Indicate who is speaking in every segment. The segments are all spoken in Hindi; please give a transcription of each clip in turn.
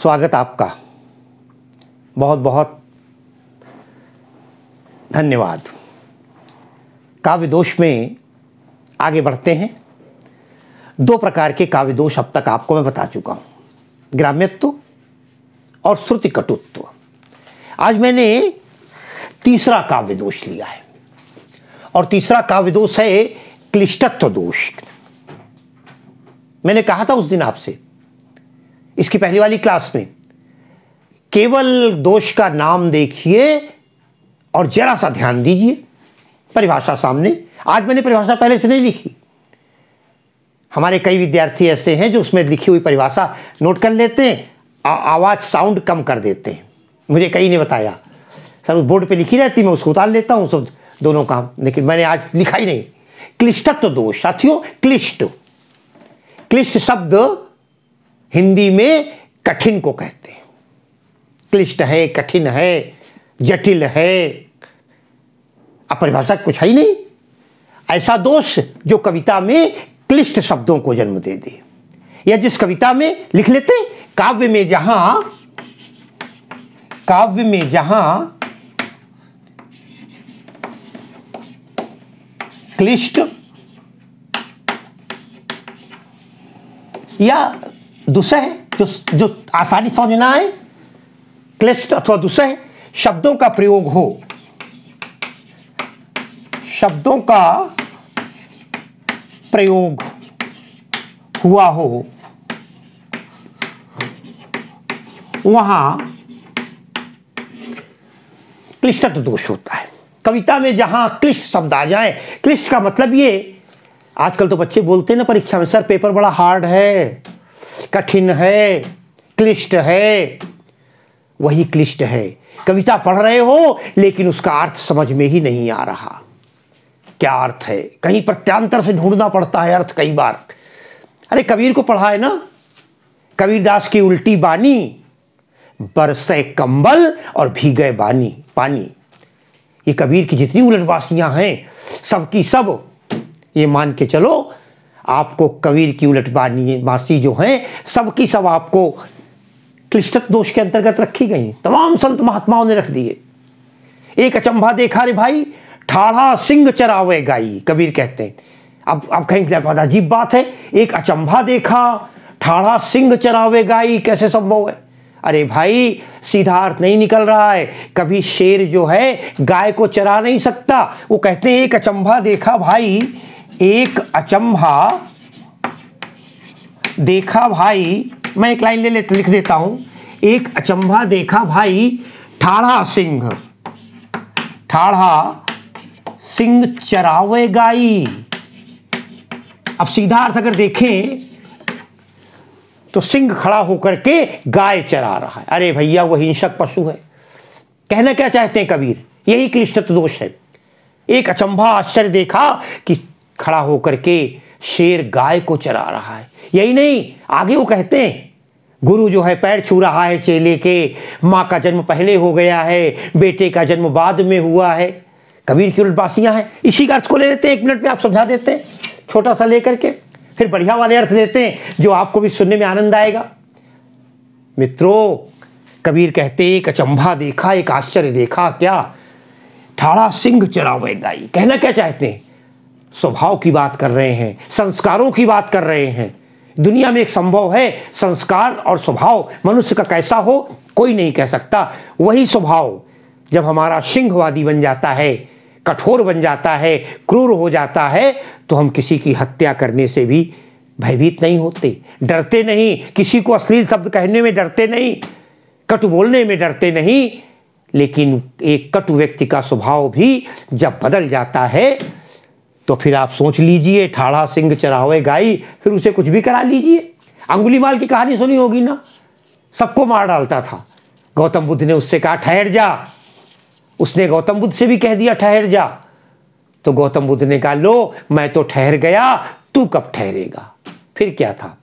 Speaker 1: स्वागत आपका बहुत बहुत धन्यवाद काव्य दोष में आगे बढ़ते हैं दो प्रकार के काव्य दोष अब तक आपको मैं बता चुका हूं ग्राम्यत्व और श्रुति कटुत्व आज मैंने तीसरा काव्य दोष लिया है और तीसरा काव्य दोष है क्लिष्टत्व दोष मैंने कहा था उस दिन आपसे इसकी पहली वाली क्लास में केवल दोष का नाम देखिए और जरा सा ध्यान दीजिए परिभाषा सामने आज मैंने परिभाषा पहले से नहीं लिखी हमारे कई विद्यार्थी ऐसे हैं जो उसमें लिखी हुई परिभाषा नोट कर लेते हैं आवाज़ साउंड कम कर देते हैं मुझे कई ने बताया सर उस बोर्ड पे लिखी रहती मैं उसको उतार लेता हूं सब दोनों काम लेकिन मैंने आज लिखा ही नहीं क्लिष्टत्व तो दोष साथियों क्लिष्ट क्लिष्ट शब्द हिंदी में कठिन को कहते हैं क्लिष्ट है कठिन है जटिल है अपरिभाषा कुछ है ही नहीं ऐसा दोष जो कविता में क्लिष्ट शब्दों को जन्म दे दे या जिस कविता में लिख लेते काव्य में जहां काव्य में जहां क्लिष्ट या दुसह जो जो आसानी समझना है क्लिष्ट अथवा दुसह शब्दों का प्रयोग हो शब्दों का प्रयोग हुआ हो वहां क्लिष्टत्व दोष होता है कविता में जहां क्लिष्ट शब्द आ जाए क्लिष्ट का मतलब ये आजकल तो बच्चे बोलते हैं ना परीक्षा में सर पेपर बड़ा हार्ड है कठिन है क्लिष्ट है वही क्लिष्ट है कविता पढ़ रहे हो लेकिन उसका अर्थ समझ में ही नहीं आ रहा क्या अर्थ है कहीं प्रत्यांतर से ढूंढना पड़ता है अर्थ कई बार अरे कबीर को पढ़ा है ना कबीरदास की उल्टी बानी बरसे कंबल और भीगे बानी पानी ये कबीर की जितनी उलटवासियां हैं सबकी सब ये मान के चलो आपको कबीर की उलटबानी मासी जो है सबकी सब आपको क्लिष्टक दोष के अंतर्गत रखी गई तमाम संत महात्माओं ने रख दिए एक अचंभा देखा रे भाई ठाढ़ा सिंह चरावे गाई कबीर कहते हैं अब अब कहीं अजीब बात है एक अचंभा देखा ठाढ़ा सिंह चरावे गाई कैसे संभव है अरे भाई सीधा अर्थ नहीं निकल रहा है कभी शेर जो है गाय को चरा नहीं सकता वो कहते हैं एक अचंभा देखा भाई एक अचंभा देखा भाई मैं एक लाइन ले लेता लिख देता हूं एक अचंभा देखा भाई ठाढ़ा सिंह ठाढ़ा सिंह चरावे गाई अब सीधा अर्थ अगर देखें तो सिंह खड़ा होकर के गाय चरा रहा है अरे भैया वो हिंसक पशु है कहना क्या चाहते हैं कबीर यही क्लिष्ट दोष है एक अचंभा आश्चर्य देखा कि खड़ा होकर के शेर गाय को चरा रहा है यही नहीं आगे वो कहते हैं गुरु जो है पैर छू रहा है चेले के माँ का जन्म पहले हो गया है बेटे का जन्म बाद में हुआ है कबीर की उल्टबासियाँ हैं इसी का अर्थ को ले लेते हैं एक मिनट में आप समझा देते हैं छोटा सा लेकर के फिर बढ़िया वाले अर्थ लेते हैं जो आपको भी सुनने में आनंद आएगा मित्रों कबीर कहते एक अचंभा देखा एक आश्चर्य देखा क्या ठाड़ा सिंह चरावे गाई कहना क्या चाहते हैं स्वभाव की बात कर रहे हैं संस्कारों की बात कर रहे हैं दुनिया में एक संभव है संस्कार और स्वभाव मनुष्य का कैसा हो कोई नहीं कह सकता वही स्वभाव जब हमारा सिंहवादी बन जाता है कठोर बन जाता है क्रूर हो जाता है तो हम किसी की हत्या करने से भी भयभीत नहीं होते डरते नहीं किसी को अश्लील शब्द कहने में डरते नहीं कटु बोलने में डरते नहीं लेकिन एक कटु व्यक्ति का स्वभाव भी जब बदल जाता है तो फिर आप सोच लीजिए ठाड़ा सिंह चरावे गाई फिर उसे कुछ भी करा लीजिए अंगुली माल की कहानी सुनी होगी ना सबको मार डालता था गौतम बुद्ध ने उससे कहा ठहर जा उसने गौतम बुद्ध से भी कह दिया ठहर जा तो गौतम बुद्ध ने कहा लो मैं तो ठहर गया तू कब ठहरेगा फिर क्या था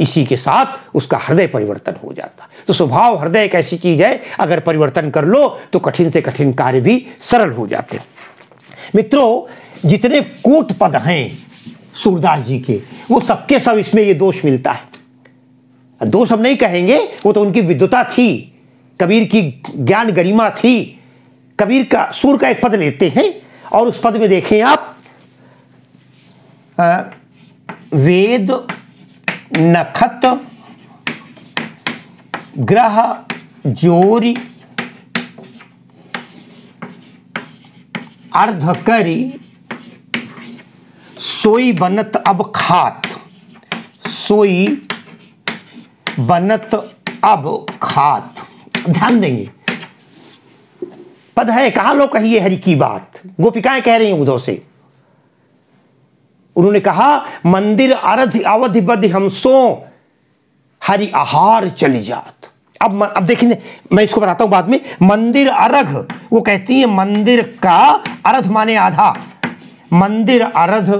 Speaker 1: इसी के साथ उसका हृदय परिवर्तन हो जाता तो स्वभाव हृदय एक ऐसी चीज है अगर परिवर्तन कर लो तो कठिन से कठिन कार्य भी सरल हो जाते मित्रों जितने कूट पद हैं सूरदास जी के वो सबके सब इसमें ये दोष मिलता है दोष हम नहीं कहेंगे वो तो उनकी विद्वता थी कबीर की ज्ञान गरिमा थी कबीर का सुर का एक पद लेते हैं और उस पद में देखें आप आ, वेद नखत ग्रह जोरी अर्धकरी सोई बनत अब खात सोई बनत अब खात ध्यान देंगे पद है कहा लो कहिए हरि की बात गोपिकाएं कह रही हैं उधो से उन्होंने कहा मंदिर अरध अवधि बद हम सो हरि आहार चली जात अब अब देखिए मैं इसको बताता हूं बाद में मंदिर अरघ वो कहती है मंदिर का अरध माने आधा मंदिर अरध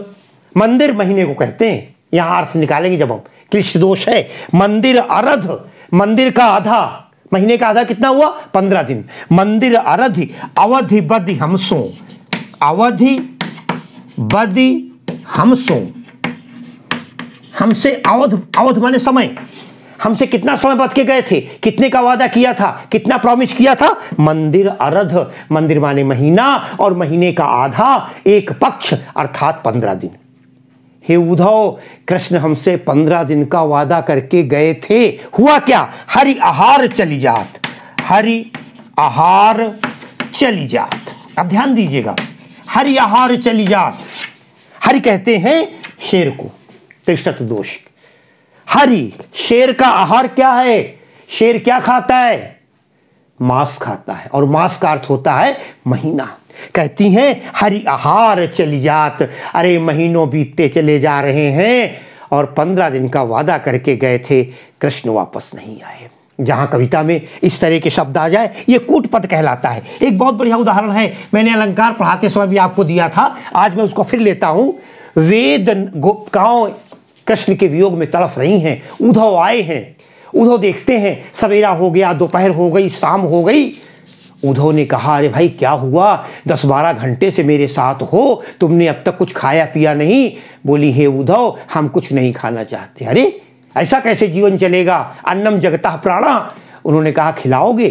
Speaker 1: मंदिर महीने को कहते हैं यहां अर्थ निकालेंगे जब हम कृष्ण दोष है मंदिर अरध मंदिर का आधा महीने का आधा कितना हुआ पंद्रह दिन मंदिर अरधि अवधि बदि हमसो अवधि बदि हमसो हमसे अवध अवध माने समय हमसे कितना समय बच के गए थे कितने का वादा किया था कितना प्रॉमिस किया था मंदिर अरध मंदिर माने महीना और महीने का आधा एक पक्ष अर्थात पंद्रह दिन हे उद्धव कृष्ण हमसे पंद्रह दिन का वादा करके गए थे हुआ क्या हरि आहार चली जात हरि आहार चली जात अब ध्यान दीजिएगा हरि आहार चली जात हरि कहते हैं शेर को त्रिशत दोष हरि शेर का आहार क्या है शेर क्या खाता है मांस खाता है और मांस का अर्थ होता है महीना कहती हैं आहार चलियात अरे महीनों बीतते चले जा रहे हैं और पंद्रह दिन का वादा करके गए थे कृष्ण वापस नहीं आए जहाँ कविता में इस तरह के शब्द आ जाए ये कूटपद कहलाता है एक बहुत बढ़िया उदाहरण है मैंने अलंकार पढ़ाते समय भी आपको दिया था आज मैं उसको फिर लेता हूँ वेद गोपिकाओं कृष्ण के वियोग में तड़फ रही हैं उधव आए हैं उधव देखते हैं सवेरा हो गया दोपहर हो गई शाम हो गई उद्धव ने कहा अरे भाई क्या हुआ दस बारह घंटे से मेरे साथ हो तुमने अब तक कुछ खाया पिया नहीं बोली हे उद्धव हम कुछ नहीं खाना चाहते अरे ऐसा कैसे जीवन चलेगा अन्नम जगता प्राणा उन्होंने कहा खिलाओगे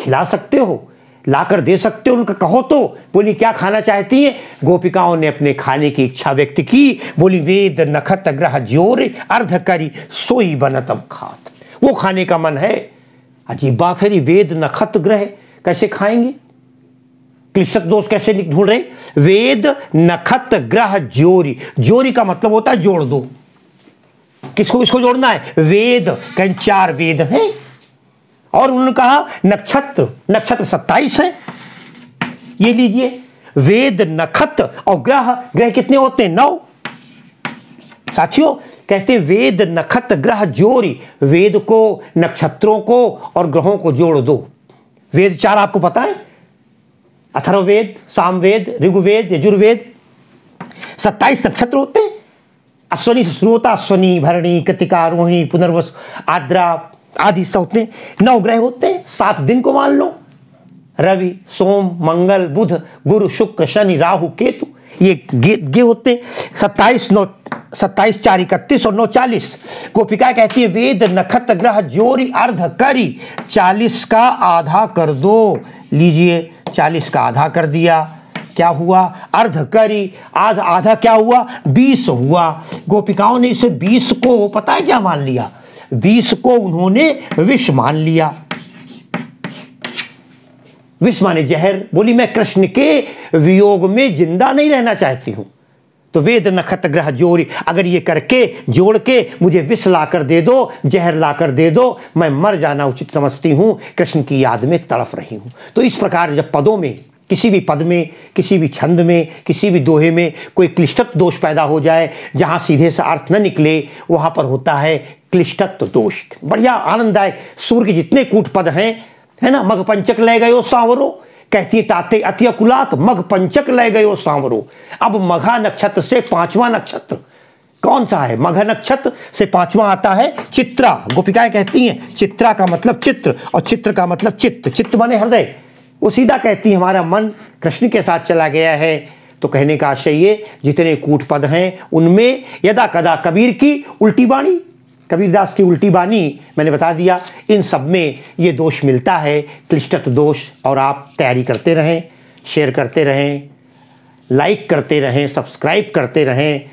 Speaker 1: खिला सकते हो लाकर दे सकते हो उनका कहो तो बोली क्या खाना चाहती है गोपिकाओं ने अपने खाने की इच्छा व्यक्त की बोली वेद नखत ग्रह ज्योर अर्ध करी सोई बनतम खात वो खाने का मन है अजीब बात है वेद नखत ग्रह कैसे खाएंगे कृषक दोष कैसे ढूंढ रहे वेद नखत ग्रह ज्योरी ज्योरी का मतलब होता है जोड़ दो किसको इसको जोड़ना है वेद कहीं चार वेद है और उन्होंने कहा नक्षत्र नक्षत्र सत्ताईस है ये लीजिए वेद नखत और ग्रह ग्रह कितने होते हैं नौ साथियों कहते वेद नखत ग्रह जोरी वेद को नक्षत्रों को और ग्रहों को जोड़ दो वेद चार आपको पता है अथर्ववेद सामवेद ऋगुवेद यजुर्वेद सत्ताईस नक्षत्र होते हैं अश्वनी से अश्वनी भरणी कृतिका रोहिणी पुनर्वस आद्रा आदि सब होते हैं नौ ग्रह होते हैं सात दिन को मान लो रवि सोम मंगल बुध गुरु शुक्र शनि राहु केतु ये गे होते सत्ताईस नौ सत्ताईस चार इकतीस और नौ चालीस गोपिका कहती है वेद नखत ग्रह जोरी अर्ध करी चालीस का आधा कर दो लीजिए चालीस का आधा कर दिया क्या हुआ अर्ध करी आधा आधा क्या हुआ बीस हुआ गोपिकाओं ने इसे बीस को पता है क्या मान लिया बीस को उन्होंने विष मान लिया विष माने जहर बोली मैं कृष्ण के वियोग में जिंदा नहीं रहना चाहती हूँ तो वेद नखत ग्रह जोरी अगर ये करके जोड़ के मुझे विष लाकर दे दो जहर लाकर दे दो मैं मर जाना उचित समझती हूँ कृष्ण की याद में तड़फ रही हूँ तो इस प्रकार जब पदों में किसी भी पद में किसी भी छंद में किसी भी दोहे में कोई क्लिष्टत्व दोष पैदा हो जाए जहां सीधे से अर्थ न निकले वहां पर होता है क्लिष्टत्व दोष बढ़िया आनंददायक सूर्य के जितने कूट पद हैं है ना मग पंचक ले गयो सांवरो कहती ताते अतिय मग पंचक ले गयो सांवरो अब मघा नक्षत्र से पांचवा नक्षत्र कौन सा है मघ नक्षत्र से पांचवा आता है चित्रा गोपिकाएं कहती हैं चित्रा का मतलब चित्र और चित्र का मतलब चित्त चित्त माने हृदय वो सीधा कहती है हमारा मन कृष्ण के साथ चला गया है तो कहने का आशय ये जितने कूट पद हैं उनमें यदा कदा कबीर की उल्टी वाणी कबीरदास की उल्टी बानी मैंने बता दिया इन सब में ये दोष मिलता है क्लिष्टत दोष और आप तैयारी करते रहें शेयर करते रहें लाइक करते रहें सब्सक्राइब करते रहें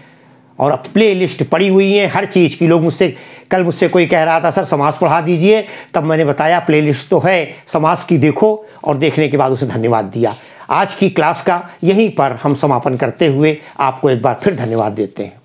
Speaker 1: और अब प्ले लिस्ट पड़ी हुई है हर चीज़ की लोग मुझसे कल मुझसे कोई कह रहा था सर समाज पढ़ा दीजिए तब मैंने बताया प्ले लिस्ट तो है समाज की देखो और देखने के बाद उसे धन्यवाद दिया आज की क्लास का यहीं पर हम समापन करते हुए आपको एक बार फिर धन्यवाद देते हैं